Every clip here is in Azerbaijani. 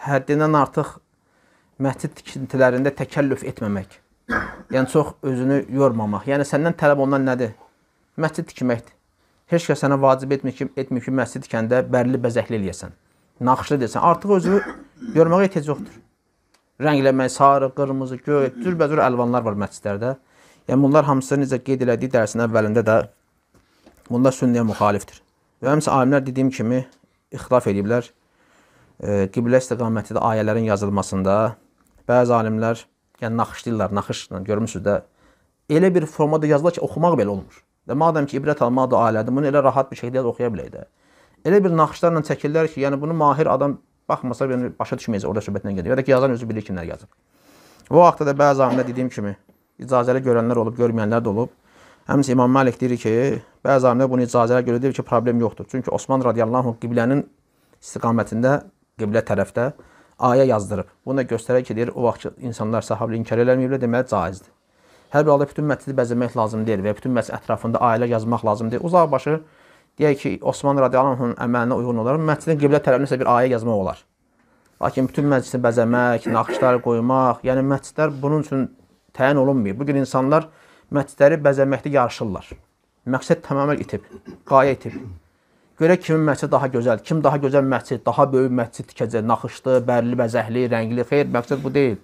Həddindən artıq məscid tikintilərində təkəllüf etməmək. Yəni çox özünü yormamaq. Yəni səndən tələb olunan nədir? Məscid tikməkdir. Heç kəs sənə vacib etmir ki, etmir ki, məscid tikəndə bərli bəzəkli eləyəsən. Naxışlı desən. Artıq özünü yormağa ehtiyac yoxdur. Rəngləmək, sarı, qırmızı, göy, cürbəcür əlvanlar var məscidlərdə. Yəni bunlar hamısı necə qeyd elədiyi dərsin əvvəlində də Bunlar sünniyə müxalifdir. Və həmsə alimlər dediyim kimi ixtilaf ediblər. E, qiblə istiqaməti də ayələrin yazılmasında bəzi alimlər yəni naxış deyirlər, naxışla görmüsüz də elə bir formada yazılır ki, oxumaq belə olmur. Və madəm ki, ibrət almaq da ailədir, bunu elə rahat bir şəkildə oxuya bilək də. Elə bir naxışlarla çəkirlər ki, yəni bunu mahir adam baxmasa yəni, başa düşməyəcək, orada söhbətinə gedir. Ya da ki, yazan özü bilir kimlər yazıb. Və o vaxtda da bəzi alimlər dediyim kimi icazəli görənlər olub, görməyənlər də olub. Həmçinin İmam Malik deyir ki, bəzi alimlər bunu icazəyə görə deyir ki, problem yoxdur. Çünki Osman radiyallahu anh qiblənin istiqamətində, qiblə tərəfdə ayə yazdırıb. Bunu da göstərək ki, deyir, o vaxt ki, insanlar sahabili inkar eləməyiblər, deməli caizdir. Hər bir halda bütün mətni bəzəmək lazım deyil və bütün məsələ ətrafında ayələr yazmaq lazım deyil. Uzaq başı deyək ki, Osman radiyallahu anh əməlinə uyğun olaraq mətnin qiblə tərəfinə bir ayə yazmaq olar. Lakin bütün məclisi bəzəmək, naxışlar qoymaq, yəni məscidlər bunun üçün təyin olunmayıb. Bu gün insanlar məscidləri bəzəməkdə yarışırlar. Məqsəd tamamilə itib, qayə itib. Görə kimin məscid daha gözəl, kim daha gözəl məscid, daha böyük məscid tikəcək, naxışlı, bərli, bəzəkli, rəngli. Xeyr, məqsəd bu deyil.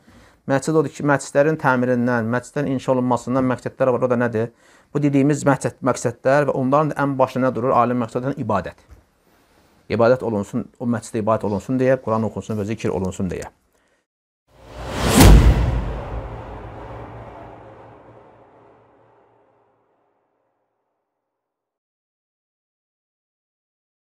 Məscid odur ki, məscidlərin təmirindən, məscidlərin inşa olunmasından məqsədlər var. O da nədir? Bu dediyimiz məqsəd, məqsədlər və onların da ən başında durur ali məqsədlərdən ibadət. İbadət olunsun, o məsciddə ibadət olunsun deyə, Quran oxunsun və zikr olunsun deyə.